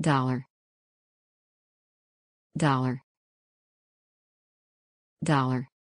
dollar dollar dollar